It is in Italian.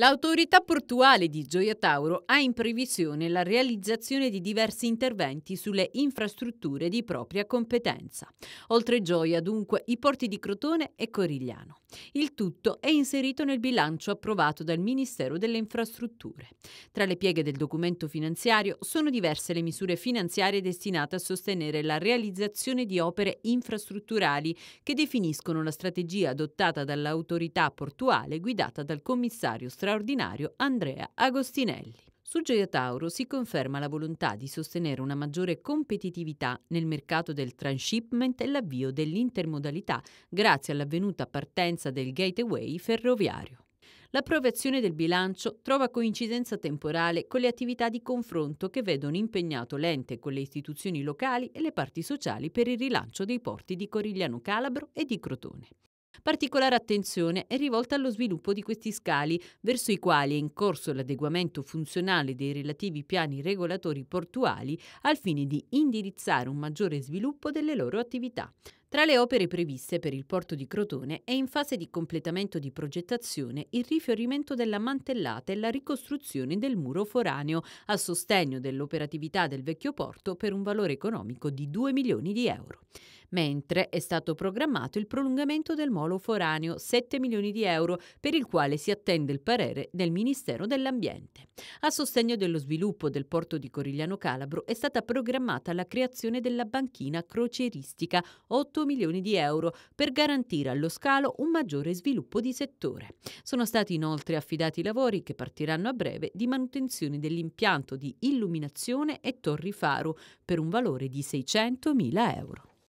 L'autorità portuale di Gioia Tauro ha in previsione la realizzazione di diversi interventi sulle infrastrutture di propria competenza. Oltre Gioia, dunque, i porti di Crotone e Corigliano. Il tutto è inserito nel bilancio approvato dal Ministero delle Infrastrutture. Tra le pieghe del documento finanziario sono diverse le misure finanziarie destinate a sostenere la realizzazione di opere infrastrutturali che definiscono la strategia adottata dall'autorità portuale guidata dal commissario straordinario straordinario Andrea Agostinelli. Su Gioia Tauro si conferma la volontà di sostenere una maggiore competitività nel mercato del transshipment e l'avvio dell'intermodalità grazie all'avvenuta partenza del gateway ferroviario. L'approvazione del bilancio trova coincidenza temporale con le attività di confronto che vedono impegnato l'ente con le istituzioni locali e le parti sociali per il rilancio dei porti di Corigliano Calabro e di Crotone. Particolare attenzione è rivolta allo sviluppo di questi scali, verso i quali è in corso l'adeguamento funzionale dei relativi piani regolatori portuali al fine di indirizzare un maggiore sviluppo delle loro attività. Tra le opere previste per il porto di Crotone è in fase di completamento di progettazione il rifiorimento della mantellata e la ricostruzione del muro foraneo a sostegno dell'operatività del vecchio porto per un valore economico di 2 milioni di euro. Mentre è stato programmato il prolungamento del molo foraneo 7 milioni di euro per il quale si attende il parere del Ministero dell'Ambiente. A sostegno dello sviluppo del porto di Corigliano Calabro è stata programmata la creazione della banchina croceristica 8 8 milioni di euro per garantire allo scalo un maggiore sviluppo di settore. Sono stati inoltre affidati lavori che partiranno a breve di manutenzione dell'impianto di illuminazione e torri faro per un valore di 600 mila euro.